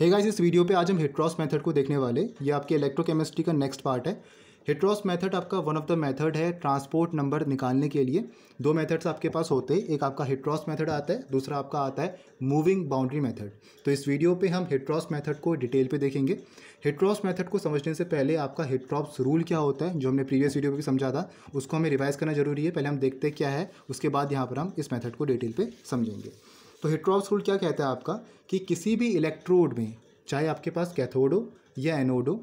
hey guys इस video पे आज हम हिट्रॉस मेथड को देखने वाले ये आपके इलेक्ट्रोकेमिस्ट्री का नेक्स्ट पार्ट है हिट्रॉस मेथड आपका वन ऑफ द मेथड है ट्रांसपोर्ट नंबर निकालने के लिए दो मेथड्स आपके पास होते हैं एक आपका हिट्रॉस मेथड आता है दूसरा आपका आता है मूविंग बाउंड्री मेथड तो इस वीडियो पे हम हिट्रॉस मेथड को डिटेल पे देखेंगे हिट्रॉस मेथड को समझने से पहले आपका हिट्रॉप्स रूल क्या होता है जो हमने प्रीवियस वीडियो में भी समझा था उसको हमें रिवाइज़ करना जरूरी है पहले हम देखते क्या है उसके बाद यहाँ पर हम इस मैथड को डिटेल पर समझेंगे तो हेट्रॉप्स रूल क्या कहता है आपका कि किसी भी इलेक्ट्रोड में चाहे आपके पास कैथोड हो या एनोड हो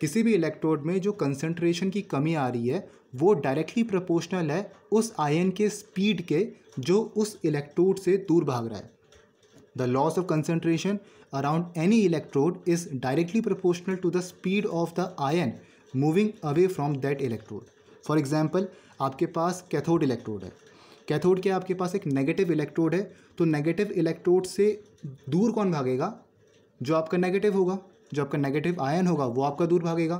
किसी भी इलेक्ट्रोड में जो कंसनट्रेशन की कमी आ रही है वो डायरेक्टली प्रोपोर्शनल है उस आयन के स्पीड के जो उस इलेक्ट्रोड से दूर भाग रहा है the loss of concentration around any electrode is directly proportional to the speed of the ion moving away from that electrode for example आपके पास कैथोड इलेक्ट्रोड है कैथोड क्या आपके पास एक नेगेटिव इलेक्ट्रोड है तो नेगेटिव इलेक्ट्रोड से दूर कौन भागेगा जो आपका नेगेटिव होगा जो आपका नेगेटिव आयन होगा वो आपका दूर भागेगा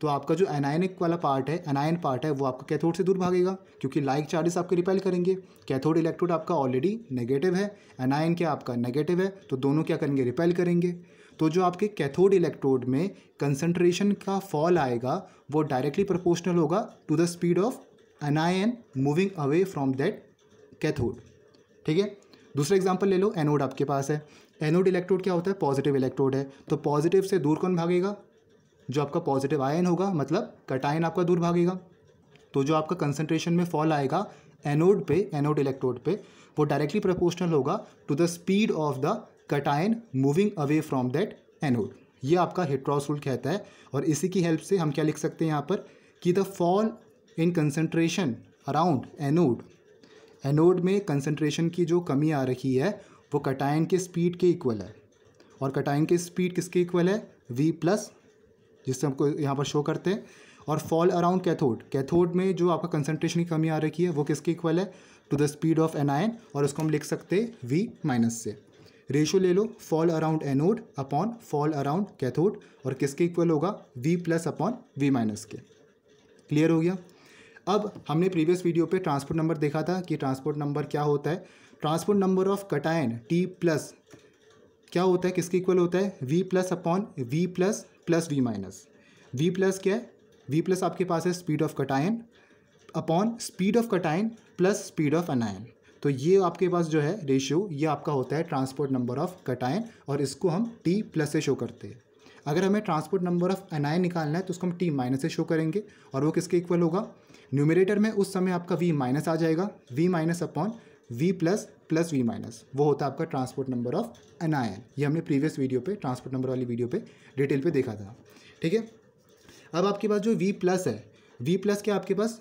तो आपका जो एनायनिक वाला पार्ट है एनायन पार्ट है वो आपका कैथोड से दूर भागेगा क्योंकि लाइक चार्जेस आपके रिपेल करेंगे कैथोड इलेक्ट्रोड आपका ऑलरेडी नेगेटिव है एनायन क्या आपका नेगेटिव है तो दोनों क्या करेंगे रिपेल करेंगे तो जो आपके कैथोड इलेक्ट्रोड में कंसनट्रेशन का फॉल आएगा वो डायरेक्टली प्रपोर्शनल होगा to the speed of anion moving away from that cathode ठीक है दूसरा एग्जाम्पल ले लो एनोड आपके पास है एनोड इलेक्ट्रोड क्या होता है पॉजिटिव इलेक्ट्रोड है तो पॉजिटिव से दूर कौन भागेगा जो आपका पॉजिटिव आयन होगा मतलब कटायन आपका दूर भागेगा तो जो आपका कंसनट्रेशन में फॉल आएगा एनोड पे एनोड इलेक्ट्रोड पे वो डायरेक्टली प्रपोर्शनल होगा to the speed of the cation moving away from that anode ये आपका हिट्रॉस रूल कहता है और इसी की हेल्प से हम क्या लिख सकते हैं यहाँ पर कि the fall in concentration around anode anode में कंसनट्रेशन की जो कमी आ रही है वो कटाइन के स्पीड के इक्वल है और कटाइन के स्पीड किसके इक्वल है वी प्लस जिससे हमको यहाँ पर शो करते हैं और फॉल अराउंड कैथोड कैथोड में जो आपका कंसनट्रेशन की कमी आ रखी है वो किसके इक्वल है to the speed of anion और उसको हम लिख सकते हैं वी माइनस से रेशो ले लो fall around anode upon fall around cathode और किसके इक्वल होगा V plus upon V minus के क्लियर हो गया अब हमने प्रीवियस वीडियो पे ट्रांसपोर्ट नंबर देखा था कि ट्रांसपोर्ट नंबर क्या होता है transport number of cation T plus क्या होता है किसके इक्वल होता है V plus upon V plus plus V minus V plus क्या है वी प्लस आपके पास है speed of cation upon speed of cation plus speed of anion तो ये आपके पास जो है रेशियो ये आपका होता है ट्रांसपोर्ट नंबर ऑफ कटायन और इसको हम टी प्लस से शो करते हैं अगर हमें ट्रांसपोर्ट नंबर ऑफ अनायन निकालना है तो उसको हम टी माइनस से शो करेंगे और वो किसके इक्वल होगा न्यूमिनेटर में उस समय आपका वी माइनस आ जाएगा V minus upon V plus plus V minus वो होता है आपका transport number of anion ये हमने प्रीवियस वीडियो पे ट्रांसपोर्ट नंबर वाली वीडियो पे डिटेल पे देखा था ठीक है अब आपके पास जो वी प्लस है वी प्लस के आपके पास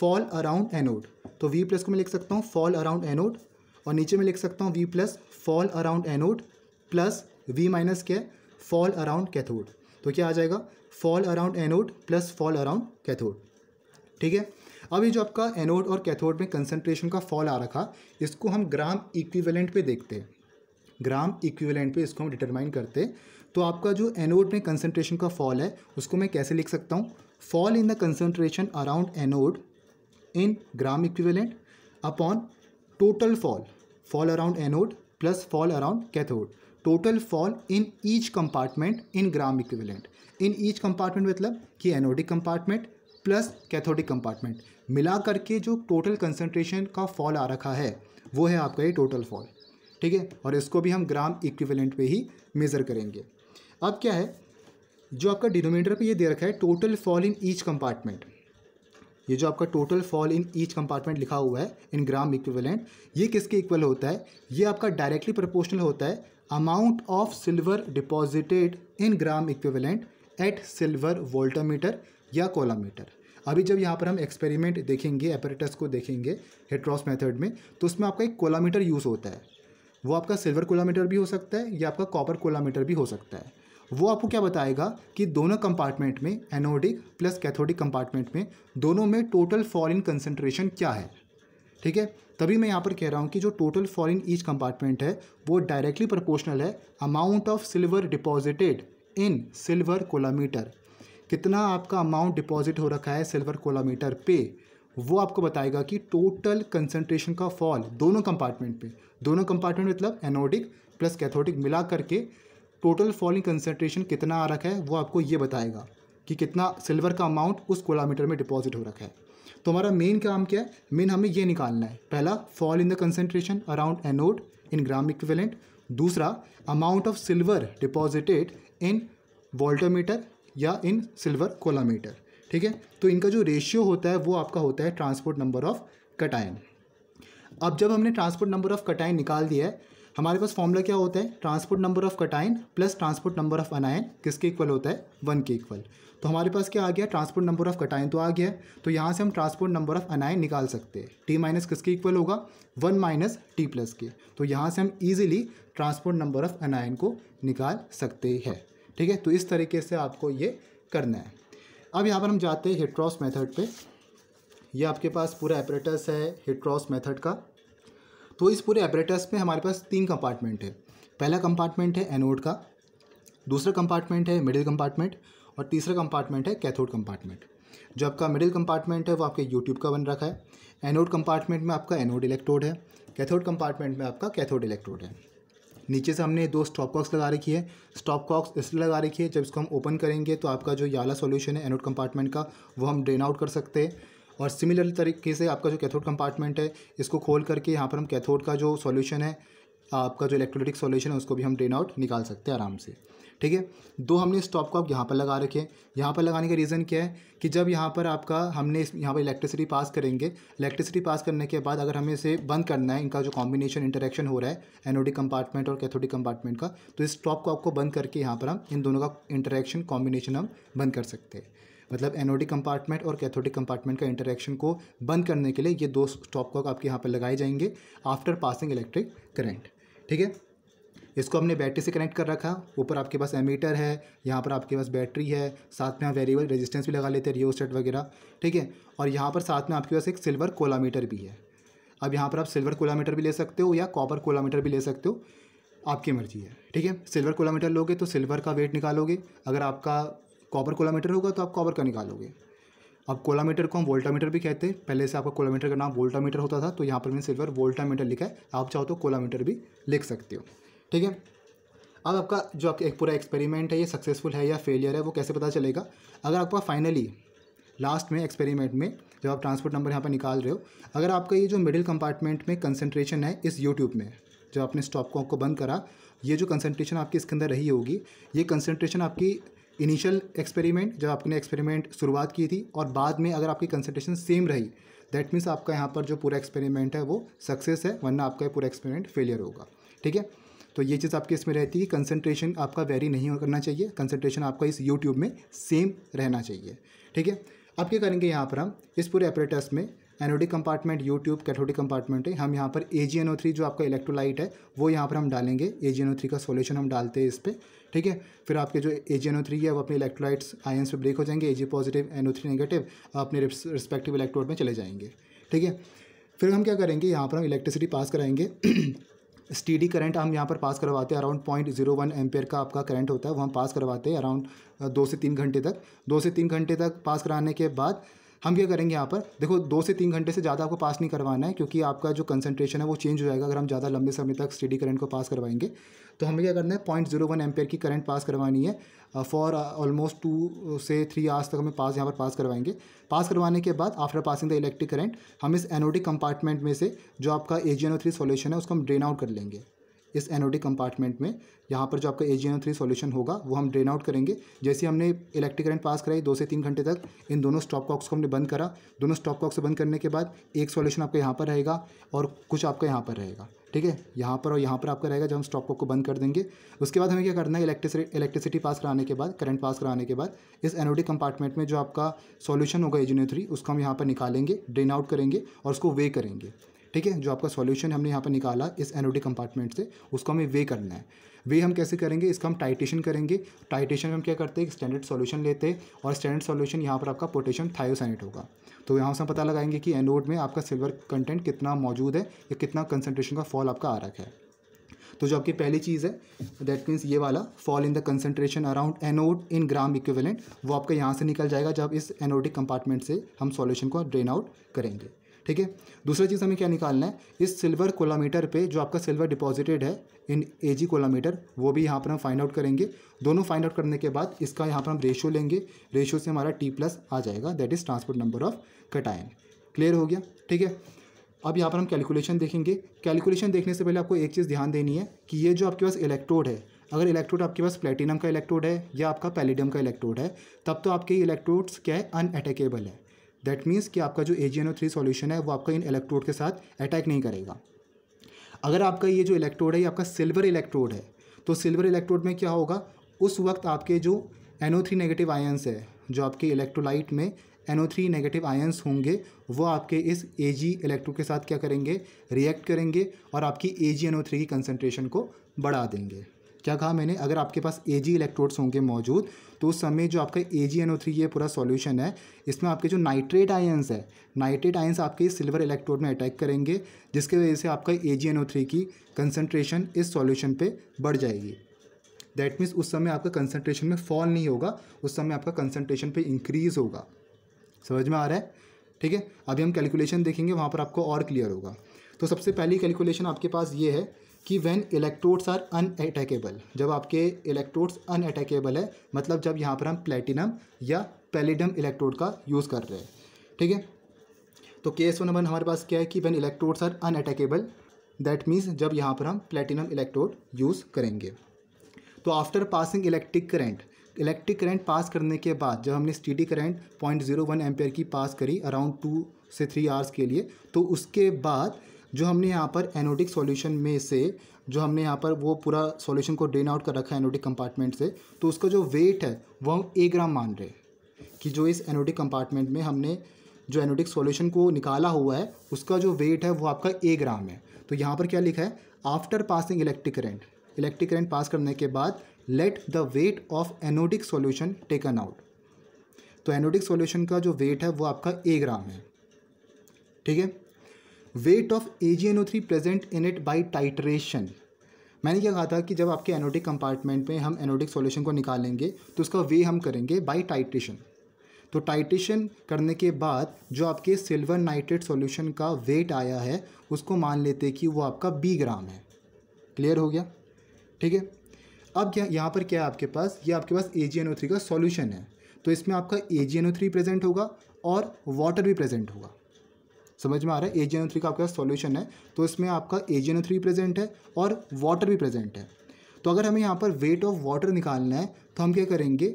फॉल अराउंड एनोड तो वी प्लस को मैं लिख सकता हूँ फॉल अराउंड एनोड और नीचे में लिख सकता हूँ V plus fall around anode plus V minus क्या फॉल अराउंड कैथोड तो क्या आ जाएगा fall around anode plus fall around cathode ठीक है अब ये जो आपका एनोड और कैथोड में कंसनट्रेशन का फॉल आ रखा इसको हम ग्राम इक्विवेलेंट पे देखते हैं ग्राम इक्विवेलेंट पे इसको हम डिटरमाइन करते हैं तो आपका जो एनोड में कंसनट्रेशन का फॉल है उसको मैं कैसे लिख सकता हूँ fall in the concentration around anode in gram equivalent upon total fall fall around anode plus fall around cathode total fall in each compartment in gram equivalent in each compartment मतलब कि anodic compartment plus cathodic compartment मिला करके जो total concentration का fall आ रखा है वो है आपका ये टोटल फॉल ठीक है और इसको भी हम ग्राम इक्विवेलेंट पे ही मेज़र करेंगे अब क्या है जो आपका डिनोमीटर पे ये दे रखा है total fall in each compartment ये जो आपका total fall in each compartment लिखा हुआ है इन ग्राम इक्विवेलेंट ये किसके इक्वल होता है ये आपका डायरेक्टली प्रपोर्शनल होता है amount of silver deposited in gram equivalent at silver voltameter या कोलामीटर अभी जब यहाँ पर हम एक्सपेरिमेंट देखेंगे एपरेटस को देखेंगे हेट्रॉस मेथड में तो उसमें आपका एक कोलामीटर यूज़ होता है वो आपका सिल्वर कोलामीटर भी हो सकता है या आपका कॉपर कोलामीटर भी हो सकता है वो आपको क्या बताएगा कि दोनों कंपार्टमेंट में एनोडिक प्लस कैथोडिक कंपार्टमेंट में दोनों में टोटल फॉरिन कंसनट्रेशन क्या है ठीक है तभी मैं यहाँ पर कह रहा हूँ कि जो टोटल फॉरिन ईच कंपार्टमेंट है वो डायरेक्टली प्रपोर्शनल है amount of silver deposited in silver coulometer कितना आपका अमाउंट डिपॉजिट हो रखा है सिल्वर कोलामीटर पे वो आपको बताएगा कि टोटल कंसनट्रेशन का फॉल दोनों कंपार्टमेंट पे दोनों कंपार्टमेंट मतलब एनोडिक प्लस कैथोडिक मिला करके टोटल फॉलिंग कंसनट्रेशन कितना आ रखा है वो आपको ये बताएगा कि कितना सिल्वर का अमाउंट उस कोलामीटर में डिपॉजिट हो रखा है तो हमारा मेन काम क्या है मेन हमें ये निकालना है पहला fall in the concentration around anode in gram equivalent दूसरा amount of silver deposited in voltameter या इन सिल्वर कोलामीटर ठीक है तो इनका जो रेशियो होता है वो आपका होता है ट्रांसपोर्ट नंबर ऑफ कटाइन अब जब हमने ट्रांसपोर्ट नंबर ऑफ कटाइन निकाल दिया है हमारे पास फॉर्मूला क्या होता है transport number of cation plus transport number of anion किसके इक्वल होता है वन के इक्वल तो हमारे पास क्या आ गया ट्रांसपोर्ट नंबर ऑफ कटाइन तो आ गया तो यहाँ से हम ट्रांसपोर्ट नंबर ऑफ अनायन निकाल सकते हैं टी माइनस किसके इक्वल होगा वन माइनस टी प्लस के तो यहाँ से हम easily transport number of anion को निकाल सकते हैं ठीक है तो इस तरीके से आपको ये करना है अब यहाँ पर हम जाते हैं हिट्रॉस मेथड पे ये आपके पास पूरा एपरेटस है हिट्रॉस मेथड का तो इस पूरे एपरेटस में हमारे पास तीन कंपार्टमेंट है पहला कंपार्टमेंट है एनोड का दूसरा कंपार्टमेंट है मिडिल कंपार्टमेंट और तीसरा कंपार्टमेंट है कैथोड कंपार्टमेंट जो आपका मिडिल कंपार्टमेंट है वो आपके यूट्यूब का बन रखा है एनोड कंपार्टमेंट में आपका एनोड इलेक्ट्रोड है कैथोड कंपार्टमेंट में आपका कैथोड इलेक्ट्रोड है नीचे से हमने दो स्टॉप कॉक्स लगा रखी है स्टॉप कॉक्स इसलिए लगा रखी है जब इसको हम ओपन करेंगे तो आपका जो याला सोल्यूशन है एनोड कंपार्टमेंट का वो हम ड्रेन आउट कर सकते हैं और सिमिलर तरीके से आपका जो कैथोड कंपार्टमेंट है इसको खोल करके यहाँ पर हम कैथोड का जो सॉल्यूशन है आपका जो इलेक्ट्रोलिटिक सॉल्यूशन है उसको भी हम ड्रेन आउट निकाल सकते हैं आराम से ठीक है दो हमने स्टॉप आप यहाँ पर लगा रखे हैं यहाँ पर लगाने का रीज़न क्या है कि जब यहाँ पर आपका हमने यहाँ पर इलेक्ट्रिसिटी पास करेंगे इलेक्ट्रिसिटी पास करने के बाद अगर हमें इसे बंद करना है इनका जो कॉम्बिनेशन इंटरेक्शन हो रहा है एनोडिक कंपार्टमेंट और कैथोडिक कंपार्टमेंट का तो इस स्टॉप को आपको बंद करके यहाँ पर हम इन दोनों का इंटरेक्शन कॉम्बिनेशन हम बंद कर सकते हैं मतलब एनोडिक कंपार्टमेंट और कैथोडिक कंपार्टमेंट का इंटरेक्शन को बंद करने के लिए ये दो स्टॉप को आपके यहाँ पर लगाए जाएंगे आफ्टर पासिंग इलेक्ट्रिक करेंट ठीक है इसको हमने बैटरी से कनेक्ट कर रखा ऊपर आपके पास एमीटर है यहाँ पर आपके पास बैटरी है साथ में हम वेरिएबल रेजिस्टेंस भी लगा लेते हैं रियो सेट वगैरह ठीक है और यहाँ पर साथ में आपके पास एक सिल्वर कोलामीटर भी है अब यहाँ पर आप सिल्वर कोलामीटर भी ले सकते हो या कॉपर कोलामीटर भी ले सकते हो आपकी मर्जी है ठीक है सिल्वर कोलामीटर लोगे तो सिल्वर का वेट निकालोगे अगर आपका कॉपर कोलामीटर होगा तो आप कॉपर का निकालोगे अब कोलामीटर को हम वोल्टामीटर भी कहते हैं पहले से आपका कोलामीटर का नाम वोल्टामीटर होता था तो यहाँ पर मैंने सिल्वर वोल्टामीटर लिखा है आप चाहो तो कोलामीटर भी लिख सकते हो ठीक है अब आपका जो आपका एक पूरा एक्सपेरिमेंट है ये सक्सेसफुल है या फेलियर है वो कैसे पता चलेगा अगर आपका फाइनली लास्ट में एक्सपेरिमेंट में जब आप ट्रांसपोर्ट नंबर यहाँ पर निकाल रहे हो अगर आपका ये जो मिडिल कंपार्टमेंट में कंसनट्रेशन है इस यूट्यूब में जब आपने स्टॉप कॉक को बंद करा ये जो कंसनट्रेशन आपकी इसके अंदर रही होगी ये कंसनट्रेशन आपकी इनिशियल एक्सपेरिमेंट जब आपने एक्सपेरिमेंट शुरुआत की थी और बाद में अगर आपकी कंसनट्रेशन सेम रही दैट मीन्स आपका यहाँ पर जो पूरा एक्सपेरिमेंट है वो सक्सेस है वरना आपका पूरा एक्सपेरिमेंट फेलियर होगा ठीक है तो ये चीज़ आपकी इसमें रहती है कंसनट्रेशन आपका वेरी नहीं करना चाहिए कंसनट्रेशन आपका इस यूट्यूब में सेम रहना चाहिए ठीक है अब क्या करेंगे यहाँ पर हम इस पूरे एपरेटस में anodic compartment U tube cathodic compartment है हम यहाँ पर ए जी जो आपका इलेक्ट्रोलाइट है वो यहाँ पर हम डालेंगे ए जी का सोल्यूशन हम डालते हैं इस पर ठीक है फिर आपके जो ए जी है वो अपने इलेक्ट्रोलाइट्स आयंस पे ब्रेक हो जाएंगे A G positive N O three negative अपने रिस्पेक्टिव इलेक्ट्रोड में चले जाएंगे ठीक है फिर हम क्या करेंगे यहाँ पर हम इलेक्ट्रिसिटी पास कराएंगे स्टीडी करंट हम यहाँ पर पास करवाते हैं around point zero one ampere का आपका करंट होता है वो हम पास करवाते हैं अराउंड दो से तीन घंटे तक दो से तीन घंटे तक पास कराने के बाद हम क्या करेंगे यहाँ पर देखो दो से तीन घंटे से ज़्यादा आपको पास नहीं करवाना है क्योंकि आपका जो कंसंट्रेशन है वो चेंज हो जाएगा अगर हम ज़्यादा लंबे समय तक स्टडी करंट को पास करवाएंगे तो हमें क्या करना है पॉइंट जीरो वन एम्पेयर की करंट पास करवानी है फॉर ऑलमोस्ट टू से थ्री आवर्स तक हमें पास यहाँ पर पास करवाएंगे पास करवाने के बाद after passing the electric current हम इस एनोडिक कंपार्टमेंट में से जो आपका A G N O three solution है उसको हम ड्रेन आउट कर लेंगे इस एनोडिक कंपार्टमेंट में यहाँ पर जो आपका A G N three solution होगा वो हम ड्रेन आउट करेंगे जैसे हमने इलेक्ट्रिक करंट पास कराई दो से तीन घंटे तक इन दोनों स्टॉप कॉक्स को हमने बंद करा दोनों स्टॉप कॉक्स बंद करने के बाद एक सोल्यूशन आपका यहाँ पर रहेगा और कुछ आपका यहाँ पर रहेगा ठीक है यहाँ पर और यहाँ पर आपका रहेगा जब हम स्टॉप कॉक को बंद कर देंगे उसके बाद हमें क्या करना है इलेक्ट्रिसिटी इलेक्ट्रिसिटी पास कराने के बाद करंट पास कराने के बाद इस एनोडिक कंपार्टमेंट में जो आपका सोल्यूशन होगा एजीनो थ्री उसको हम यहाँ पर निकालेंगे ड्रेन आउट करेंगे और उसको वे करेंगे ठीक है जो आपका सॉल्यूशन हमने यहाँ पर निकाला इस एनोडिक कंपार्टमेंट से उसको हमें वे करना है वे हम कैसे करेंगे इसका हम टाइटेशन करेंगे टाइटेशन हम क्या करते हैं स्टैंडर्ड सॉल्यूशन लेते हैं और स्टैंडर्ड सॉल्यूशन यहाँ पर आपका पोटेशियम थायोसाइनेट होगा तो यहाँ से हम पता लगाएंगे कि एनोड में आपका सिल्वर कंटेंट कितना मौजूद है या कितना कंसनट्रेशन का फॉल आपका आ रखा है तो जो आपकी पहली चीज़ है दैट मीन्स ये वाला fall in the concentration around anode in gram equivalent वो आपका यहाँ से निकल जाएगा जब इस एनोडिक कंपार्टमेंट से हम सॉल्यूशन को ड्रेन आउट करेंगे ठीक है दूसरा चीज़ हमें क्या निकालना है इस सिल्वर कोलामीटर पे जो आपका सिल्वर डिपॉजिटेड है इन ए जी कोलामीटर वो भी यहाँ पर हम फाइंड आउट करेंगे दोनों फाइंड आउट करने के बाद इसका यहाँ पर हम रेशियो लेंगे रेशियो से हमारा टी प्लस आ जाएगा that is transport number of cation clear हो गया ठीक है अब यहाँ पर हम कैलकुलेशन देखेंगे कैलकुलेशन देखने से पहले आपको एक चीज़ ध्यान देनी है कि ये जो आपके पास इलेक्ट्रोड है अगर इलेक्ट्रोड आपके पास प्लेटिनम का इलेक्ट्रोड है या आपका पैलिडियम का इलेक्ट्रोड है तब तो आपके इलेक्ट्रोड्स क्या है अनअटैकेबल है दैट मीन्स कि आपका जो A G N O three solution है वो आपका इन इलेक्ट्रोड के साथ अटैक नहीं करेगा अगर आपका ये जो इलेक्ट्रोड है ये आपका सिल्वर इलेक्ट्रोड है तो सिल्वर इलेक्ट्रोड में क्या होगा उस वक्त आपके जो एनओ थ्री नेगेटिव आयन्स है जो आपके इलेक्ट्रोलाइट में एनओ थ्री नेगेटिव आयन्स होंगे वो आपके इस ए जी इलेक्ट्रोड के साथ क्या करेंगे रिएक्ट करेंगे और आपकी A G N O three की कंसनट्रेशन को बढ़ा देंगे क्या कहा मैंने अगर आपके पास ए जी इलेक्ट्रोड्स होंगे मौजूद तो उस समय जो आपका A G N O three ये पूरा सॉल्यूशन है इसमें आपके जो नाइट्रेट आयंस है नाइट्रेट आयंस आपके सिल्वर इलेक्ट्रोड में अटैक करेंगे जिसके वजह से आपका A G N O three की कंसनट्रेशन इस सॉल्यूशन पर बढ़ जाएगी दैट मीन्स उस समय आपका कंसनट्रेशन में फॉल नहीं होगा उस समय आपका कंसनट्रेशन पर इंक्रीज़ होगा समझ में आ रहा है ठीक है अभी हम कैलकुलेशन देखेंगे वहाँ पर आपको और क्लियर होगा तो सबसे पहली कैलकुलेशन आपके पास ये है कि वैन इलेक्ट्रोड्स आर अनअटैकेबल जब आपके इलेक्ट्रोड्स अनअटैकेबल है मतलब जब यहाँ पर हम प्लेटिनम या पेलीडम इलेक्ट्रोड का यूज़ कर रहे हैं ठीक है तो केस वन वन हमारे पास क्या है कि when electrodes are unattackable that means जब यहाँ पर हम प्लेटिनम इलेक्ट्रोड यूज़ करेंगे तो after passing electric current electric current pass करने के बाद जब हमने steady current point zero one ampere की पास करी अराउंड टू से थ्री आवर्स के लिए तो उसके बाद जो हमने यहाँ पर एनोटिक सॉल्यूशन में से जो हमने यहाँ पर वो पूरा सॉल्यूशन को ड्रेन आउट कर रखा है एनोटिक कंपार्टमेंट से तो उसका जो वेट है वो हम एक ग्राम मान रहे हैं कि जो इस एनोटिक कंपार्टमेंट में हमने जो एनोटिक सॉल्यूशन को निकाला हुआ है उसका जो वेट है वो आपका ए ग्राम है तो यहाँ पर क्या लिखा है after passing electric current electric current pass करने के बाद let the weight of anodic solution taken out तो एनोडिक सॉल्यूशन का जो वेट है वो आपका ए ग्राम है ठीक है weight of A G N O three present in it by titration मैंने क्या कहा था कि जब आपके एनोटिक कंपार्टमेंट में हम एनोटिक सॉल्यूशन को निकालेंगे तो उसका वे हम करेंगे बाई टाइट्रेशन तो टाइट्रेशन करने के बाद जो आपके सिल्वर नाइट्रेट सॉल्यूशन का वेट आया है उसको मान लेते कि वो आपका बी ग्राम है क्लियर हो गया ठीक है अब क्या यहाँ पर क्या है आपके पास ये आपके पास A G N O three का सॉल्यूशन है तो इसमें आपका A G N O three present होगा और वाटर भी प्रेजेंट होगा समझ में आ रहा है ए जी एन थ्री का आपके पास सॉल्यूशन है तो इसमें आपका A G N three present है और वाटर भी प्रेजेंट है तो अगर हमें यहाँ पर वेट ऑफ वाटर निकालना है तो हम क्या करेंगे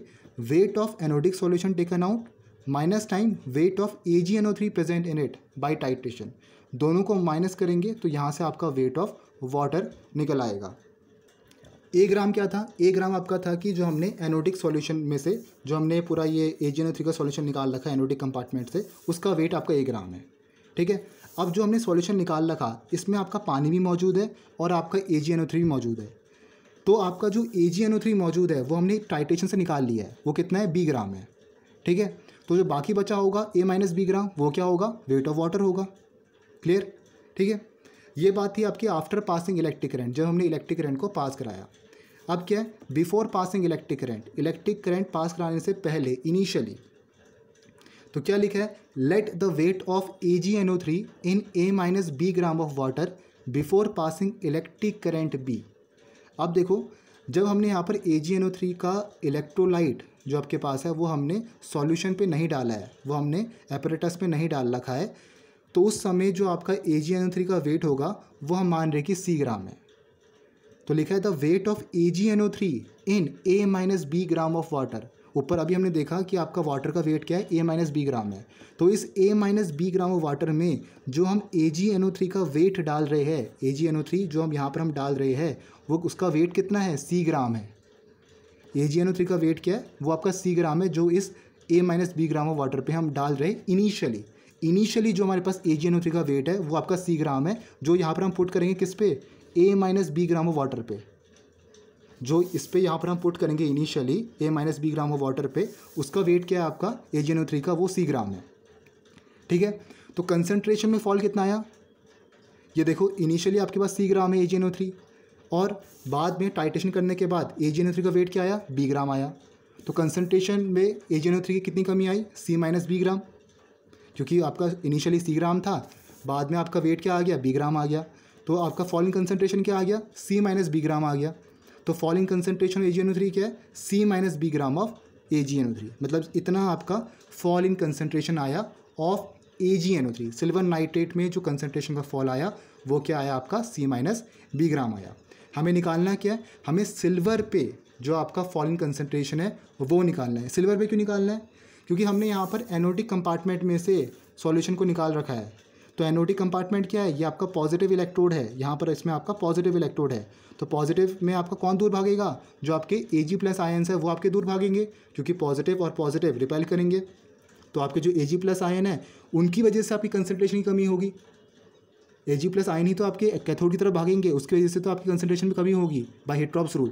weight of anodic solution taken out minus time weight of A G N O three present in it by titration दोनों को माइनस करेंगे तो यहाँ से आपका वेट ऑफ वाटर निकल आएगा ए ग्राम क्या था ए ग्राम आपका था कि जो हमने एनोडिक सॉल्यूशन में से जो हमने पूरा ये A G N O three का सॉल्यूशन निकाल रखा है एनोडिक कंपार्टमेंट से उसका वेट आपका ए ग्राम है ठीक है अब जो हमने सॉल्यूशन निकाल रखा इसमें आपका पानी भी मौजूद है और आपका ए जी भी मौजूद है तो आपका जो ए जी मौजूद है वो हमने टाइटेशन से निकाल लिया है वो कितना है बी ग्राम है ठीक है तो जो बाकी बचा होगा ए माइनस बी ग्राम वो क्या होगा वेट ऑफ वाटर होगा क्लियर ठीक है ये बात थी आपकी आफ्टर पासिंग इलेक्ट्रिक करंट जब हमने इलेक्ट्रिक करंट को पास कराया अब क्या है before passing electric current electric current pass कराने से पहले इनिशियली तो क्या लिखा है let the weight of A G N O three in A minus B gram of water before passing electric current B अब देखो जब हमने यहाँ पर A G N O three का इलेक्ट्रोलाइट जो आपके पास है वो हमने सॉल्यूशन पे नहीं डाला है वो हमने एपरेटस पे नहीं डाल रखा है तो उस समय जो आपका A G N O three का वेट होगा वो हम मान रहे कि सी ग्राम है तो लिखा है the weight of A G N O three in A minus B gram of water ऊपर अभी हमने देखा कि आपका वाटर का वेट क्या है ए माइनस बी ग्राम है तो इस A minus B gram of water में जो हम A G N O three का वेट डाल रहे हैं ए जी एन ओ थ्री जो हम यहाँ पर हम डाल रहे हैं वो उसका वेट कितना है सी ग्राम है A G N O three का वेट क्या है वो आपका सी ग्राम है जो इस A minus B gram of water पर हम डाल रहे हैं इनिशियली इनिशियली जो हमारे पास A G N O three का वेट है वो आपका सी ग्राम है जो यहाँ पर हम पुट करेंगे किस पे A minus B gram of water पर जो इस पर यहाँ पर हम पुट करेंगे initially A minus B gram of water पे उसका वेट क्या है आपका ए जी थ्री का वो सी ग्राम है ठीक है तो कंसनट्रेशन में फॉल कितना आया ये देखो इनिशियली आपके पास सी ग्राम है ए जी थ्री और बाद में टाइटेशन करने के बाद ए जी थ्री का वेट क्या आया बी ग्राम आया तो कंसनट्रेशन में ए जी थ्री की कितनी कमी आई सी माइनस बी ग्राम क्योंकि आपका इनिशियली सी ग्राम था बाद में आपका वेट क्या आ गया बी ग्राम आ गया तो आपका फॉलिंग कंसनट्रेशन क्या आ गया सी माइनस बी ग्राम आ गया तो falling concentration A G N three क्या है C minus B gram of A G N three मतलब इतना आपका फॉल इन कंसनट्रेशन आया of A G N three silver nitrate में जो कंसनट्रेशन का फॉल आया वो क्या आया आपका सी माइनस बी ग्राम आया हमें निकालना क्या है हमें सिल्वर पे जो आपका फॉल इन कंसनट्रेशन है वो निकालना है सिल्वर पे क्यों निकालना है क्योंकि हमने यहाँ पर एनोटिक कंपार्टमेंट में से सॉल्यूशन को निकाल रखा है तो एनओडी कंपार्टमेंट क्या है ये आपका पॉजिटिव इलेक्ट्रोड है यहाँ पर इसमें आपका पॉजिटिव इलेक्ट्रोड है तो पॉजिटिव में आपका कौन दूर भागेगा जो आपके ए जी प्लस आयन्स है वो आपके दूर भागेंगे क्योंकि पॉजिटिव और पॉजिटिव रिपेल करेंगे तो आपके जो ए जी प्लस आयन है उनकी वजह से आपकी कंसनट्रेशन की कमी होगी ए जी प्लस आयन ही तो आपके कैथोड की तरफ भागेंगे उसकी वजह से तो आपकी कंसनट्रेशन में कमी होगी बाई हिट्रॉप्स रूल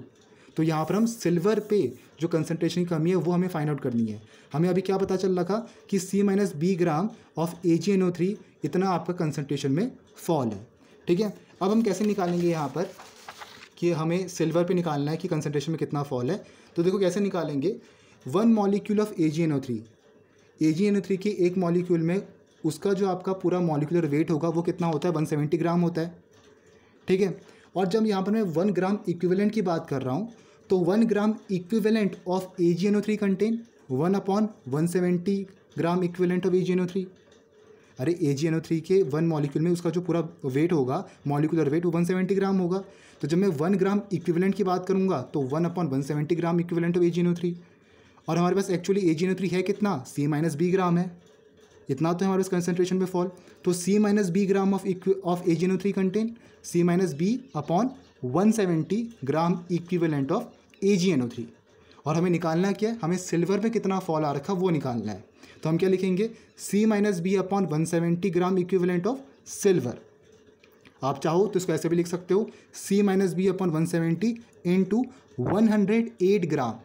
तो यहाँ पर हम सिल्वर पे जो कंसनट्रेशन की कमी है वो हमें फाइंड आउट करनी है हमें अभी क्या पता चल रहा था कि C minus B gram of A G N O three इतना आपका कंसनट्रेशन में फॉल है ठीक है अब हम कैसे निकालेंगे यहाँ पर कि हमें सिल्वर पे निकालना है कि कंसनट्रेशन में कितना फॉल है तो देखो कैसे निकालेंगे one molecule of A G N O three A G N O three के एक मॉलिक्यूल में उसका जो आपका पूरा मॉलिकुलर वेट होगा वो कितना होता है वन सेवेंटी ग्राम होता है ठीक है और जब यहाँ पर मैं वन ग्राम इक्विवेलेंट की बात कर रहा हूँ तो one gram equivalent of A G N O three contain one upon one seventy gram equivalent of A G N O three अरे A G N O three के वन मॉलिक्यूल में उसका जो पूरा वेट होगा मॉलिकुलर वेट वो one seventy gram होगा तो जब मैं वन ग्राम इक्विवेलेंट की बात करूँगा तो one upon one seventy gram equivalent of A G N O three और हमारे पास actually A G N O three है कितना सी माइनस बी ग्राम है इतना तो हमारे पास कंसनट्रेशन में फॉल तो C minus B gram of of A G N O three contain C minus B upon one seventy gram equivalent of A G N O three और हमें निकालना क्या है हमें सिल्वर में कितना फॉल आ रखा वो निकालना है तो हम क्या लिखेंगे C minus B upon one seventy gram equivalent of silver आप चाहो तो इसको ऐसे भी लिख सकते हो C minus B upon one seventy into one hundred eight gram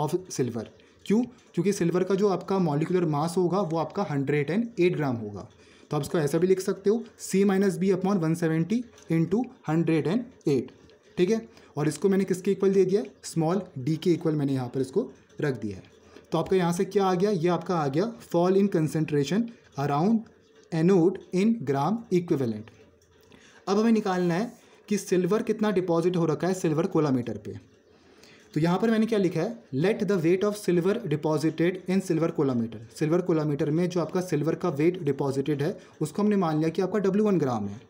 of silver क्यों क्योंकि सिल्वर का जो आपका मॉलिकुलर मास होगा वो आपका हंड्रेड एंड एट ग्राम होगा तो आप इसको ऐसा भी लिख सकते हो C minus B upon one seventy into hundred and eight ठीक है और इसको मैंने किसके इक्वल दे दिया स्मॉल डी के इक्वल मैंने यहाँ पर इसको रख दिया है तो आपका यहाँ से क्या आ गया ये आपका आ गया fall in concentration around anode in gram equivalent अब हमें निकालना है कि सिल्वर कितना डिपॉजिट हो रखा है सिल्वर कोलामीटर पे तो यहाँ पर मैंने क्या लिखा है let the weight of silver deposited in silver coulometer silver coulometer में जो आपका सिल्वर का वेट डिपॉजिटेड है उसको हमने मान लिया कि आपका डब्ल्यू वन ग्राम है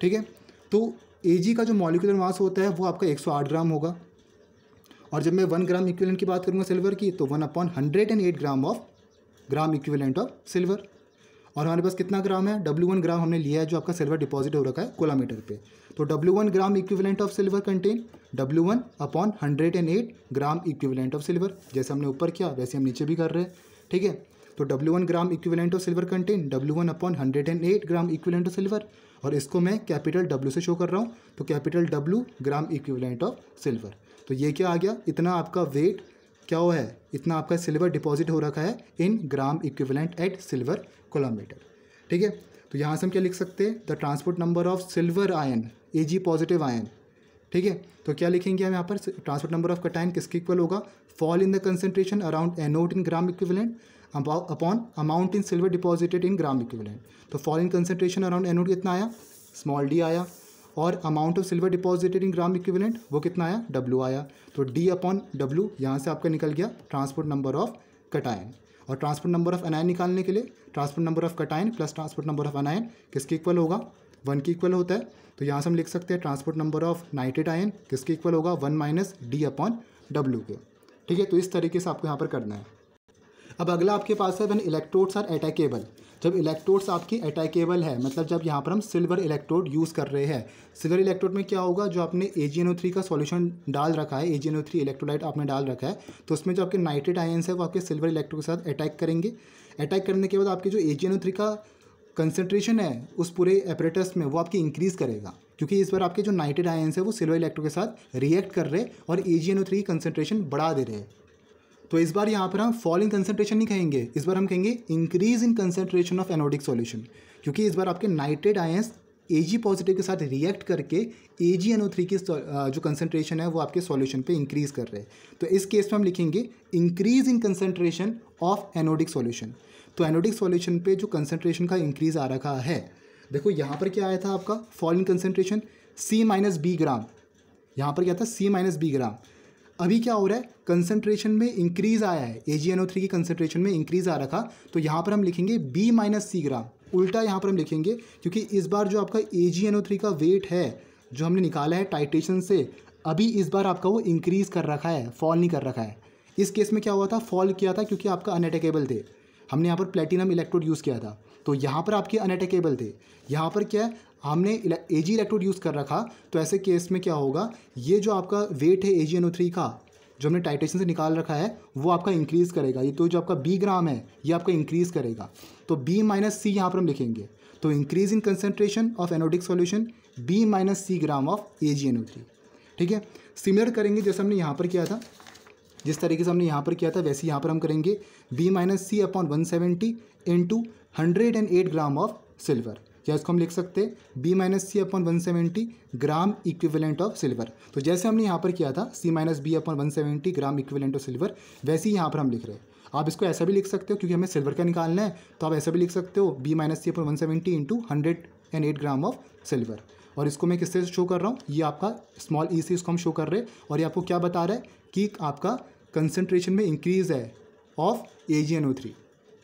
ठीक है तो ए का जो मॉलिकुलर मास होता है वो आपका आठ ग्राम होगा और जब मैं वन ग्राम इक्विवेलेंट की बात करूँगा सिल्वर की तो one upon hundred and eight gram of gram equivalent of silver और हमारे पास कितना ग्राम है डब्ल्यू वन ग्राम हमने लिया है जो आपका सिल्वर डिपॉजिट हो रखा है कोलामीटर पे तो W one gram equivalent of silver contain W one upon hundred and eight gram equivalent of silver जैसे हमने ऊपर किया वैसे हम नीचे भी कर रहे हैं ठीक है तो W one gram equivalent of silver contain W one upon hundred and eight gram equivalent of silver और इसको मैं कैपिटल डब्ल्यू से शो कर रहा हूँ तो capital W gram equivalent of silver तो ये क्या आ गया इतना आपका वेट क्या हुआ है इतना आपका सिल्वर डिपॉजिट हो रखा है in gram equivalent at silver coulometer ठीक है तो यहाँ से हम क्या लिख सकते हैं the transport number of silver ion A G positive ion ठीक है तो क्या लिखेंगे हम यहाँ पर ट्रांसपोर्ट नंबर ऑफ कटाइन किसके इक्वल होगा fall in the concentration around anode in gram equivalent upon amount in silver deposited in gram equivalent तो fall in concentration around anode कितना आया स्मॉल डी आया और amount of silver deposited in gram equivalent वो कितना आया W आया तो डी अपॉन डब्ल्यू यहाँ से आपका निकल गया ट्रांसपोर्ट नंबर ऑफ कटायन और ट्रांसपोर्ट नंबर ऑफ अनायन निकालने के लिए transport number of cation plus transport number of anion किसके इक्वल होगा वन के इक्वल होता है तो यहाँ से हम लिख सकते हैं transport number of nitrate ion किसके इक्वल होगा one minus D upon W के ठीक है तो इस तरीके से आपको यहाँ पर करना है अब अगला आपके पास है वन इलेक्ट्रोड्स आर एटैकेबल जब इलेक्ट्रोड्स आपकी अटैकेबल है मतलब जब यहाँ पर हम सिल्वर इलेक्ट्रोड यूज़ कर रहे हैं सिल्वर इलेक्ट्रोड में क्या होगा जो आपने ए का सॉल्यूशन डाल रखा है ए इलेक्ट्रोलाइट आपने डाल रखा है तो उसमें जो आपके नाइट्रेट आयंस है वो आपके सिल्वर इलेक्ट्रोड के साथ अटैक करेंगे अटैक करने के बाद आपके जो ए का कंसनट्रेशन है उस पूरे एपरेटस में वो आपकी इंक्रीज़ करेगा क्योंकि इस बार आपके जो नाइट्रेट आयंस है वो सिल्वर इलेक्ट्रो के साथ रिएक्ट कर रहे और A G N O three की कंसनट्रेशन बढ़ा दे रहे हैं तो इस बार यहाँ पर हम फॉल इन कंसेंट्रेशन नहीं कहेंगे इस बार हम कहेंगे increase in concentration of anodic solution क्योंकि इस बार आपके nitrate ions A G positive के साथ रिएक्ट करके ए जी एन ओ थ्री की जो कंसनट्रेशन है वो आपके सॉल्यूशन पे इंक्रीज कर रहे हैं तो इस केस में हम लिखेंगे increase in concentration of anodic solution तो एनोडिक सॉल्यूशन पे जो कंसनट्रेशन का इंक्रीज आ रखा है देखो यहाँ पर क्या आया था आपका fall in concentration C minus B gram यहाँ पर क्या था सी माइनस बी ग्राम अभी क्या हो रहा है कंसनट्रेशन में इंक्रीज आया है ए जी की कंसनट्रेशन में इंक्रीज आ रखा तो यहाँ पर हम लिखेंगे बी माइनस सी ग्राम उल्टा यहाँ पर हम लिखेंगे क्योंकि इस बार जो आपका ए का वेट है जो हमने निकाला है टाइटेशन से अभी इस बार आपका वो इंक्रीज़ कर रखा है फॉल नहीं कर रखा है इस केस में क्या हुआ था फॉल किया था क्योंकि आपका अनअटेकेबल थे हमने यहाँ पर प्लेटिनम इलेक्ट्रोड यूज़ किया था तो यहाँ पर आपके अनअटेकेबल थे यहाँ पर क्या है हमने ए जी इलेक्ट्रोड यूज़ कर रखा तो ऐसे केस में क्या होगा ये जो आपका वेट है A G N O three का जो हमने टाइटेशन से निकाल रखा है वो आपका इंक्रीज़ करेगा ये तो जो आपका बी ग्राम है ये आपका इंक्रीज़ करेगा तो बी माइनस सी यहाँ पर हम लिखेंगे तो increase in concentration of anodic solution B minus C gram of A G N O three ठीक है सिमिलर करेंगे जैसे हमने यहाँ पर किया था जिस तरीके से हमने यहाँ पर किया था वैसे यहाँ पर हम करेंगे B minus C upon one seventy into hundred and eight gram of silver या तो इसको हम लिख सकते हैं B minus C upon one seventy gram equivalent of silver तो जैसे हमने यहाँ पर किया था C minus B upon one seventy gram equivalent of silver वैसे ही यहाँ पर हम लिख रहे हैं आप इसको ऐसा भी लिख सकते हो क्योंकि हमें सिल्वर का निकालना है तो आप ऐसा भी लिख सकते हो B minus C upon one seventy into hundred and eight gram of silver और इसको मैं किससे शो कर रहा हूँ ये आपका स्मॉल ई e से इसको हम शो कर रहे हैं और ये आपको क्या बता रहा है कि आपका कंसनट्रेशन में इंक्रीज़ है of A G N O three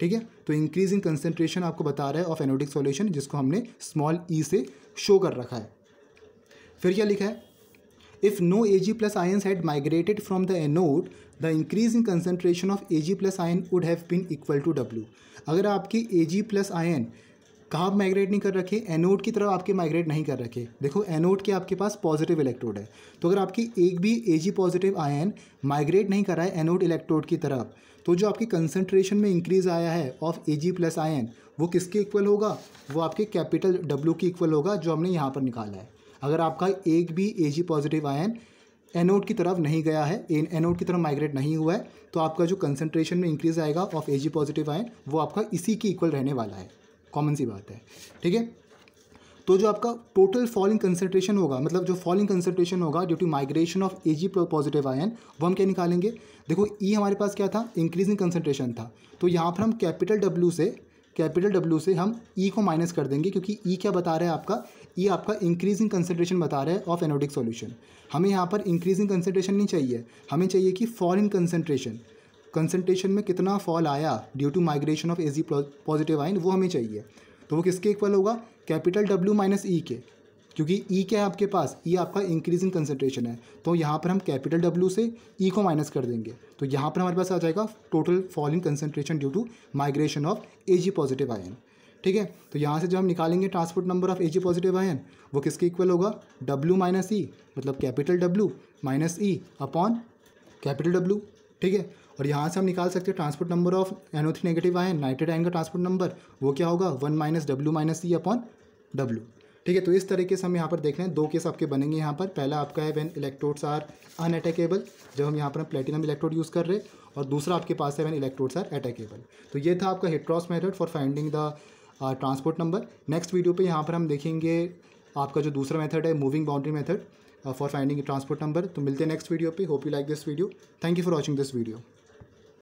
ठीक है तो इंक्रीज इन कंसेंट्रेशन आपको बता रहा है ऑफ एनोडिक सॉल्यूशन जिसको हमने स्मॉल ई e से शो कर रखा है फिर क्या लिखा है if no A G plus ion had migrated from the anode the increase in concentration of A G plus ion would have been equal to W अगर आपकी ए जी प्लस आयन कहाँ माइग्रेट नहीं कर रखे anode की तरफ आपके migrate नहीं कर रखे देखो एनोड के आपके पास पॉजिटिव इलेक्ट्रोड है तो अगर आपकी एक भी A G positive ion migrate नहीं कर रहा है एनोड इलेक्ट्रोड की तरफ तो जो आपकी कंसनट्रेशन में इंक्रीज़ आया है of A G plus ion वो किसके इक्वल होगा वो आपके कैपिटल डब्ल्यू के इक्वल होगा जो हमने यहाँ पर निकाला है अगर आपका एक भी A G positive ion anode की तरफ नहीं गया है एनोड की तरफ माइग्रेट नहीं हुआ है तो आपका जो कंसनट्रेशन में इंक्रीज़ आएगा of A G positive ion वो आपका इसी के इक्वल रहने वाला है कॉमन सी बात है ठीक है तो जो आपका टोटल फॉलिंग कंसनट्रेशन होगा मतलब जो फॉलिंग कंसनट्रेशन होगा due to migration of A G positive ion वो हम क्या निकालेंगे देखो ई e हमारे पास क्या था इंक्रीजिंग कंसनट्रेशन था तो यहाँ पर हम कैपिटल डब्ल्यू से कैपिटल डब्ल्यू से हम ई e को माइनस कर देंगे क्योंकि ई e क्या बता रहा है आपका ई e आपका इंक्रीजिंग कंसनट्रेशन बता रहा है ऑफ एनोडिक सॉल्यूशन हमें यहाँ पर इंक्रीजिंग कंसनट्रेशन नहीं चाहिए हमें चाहिए कि फॉरिन कंसनट्रेशन कंसनट्रेशन में कितना फॉल आया due to migration of A G positive ion वो हमें चाहिए तो वो किसके इक्वल होगा कैपिटल डब्ल्यू माइनस ई के क्योंकि ई e क्या है आपके पास ई e आपका इंक्रीजिंग कंसनट्रेशन है तो यहाँ पर हम कैपिटल डब्ल्यू से ई e को माइनस कर देंगे तो यहाँ पर हमारे पास आ जाएगा total falling concentration due to migration of A G positive ion ठीक है तो यहाँ से जब हम निकालेंगे transport number of A G positive ion वो किसके इक्वल होगा डब्ल्यू माइनस ई मतलब capital W minus E upon capital W ठीक है और यहाँ से हम निकाल सकते हैं transport number of N O three negative आए नाइट्रेट आयन का ट्रांसपोर्ट नंबर वो क्या होगा one minus W minus C upon W ठीक है तो इस तरीके से हम यहाँ पर देख रहे हैं दो केस आपके बनेंगे यहाँ पर पहला आपका है वैन इलेक्ट्रोड्स आर अनअटैकेबल जब हम यहाँ पर प्लेटिनम इलेक्ट्रोड यूज़ कर रहे और दूसरा आपके पास है वैन इलेक्ट्रोड्स आर अटैकेबल तो ये था आपका Hittorf's method for finding the transport number next video पे यहाँ पर हम देखेंगे आपका जो दूसरा मेथड है moving boundary method for finding transport number तो मिलते हैं नेक्स्ट वीडियो पे hope you like this video thank you for watching this video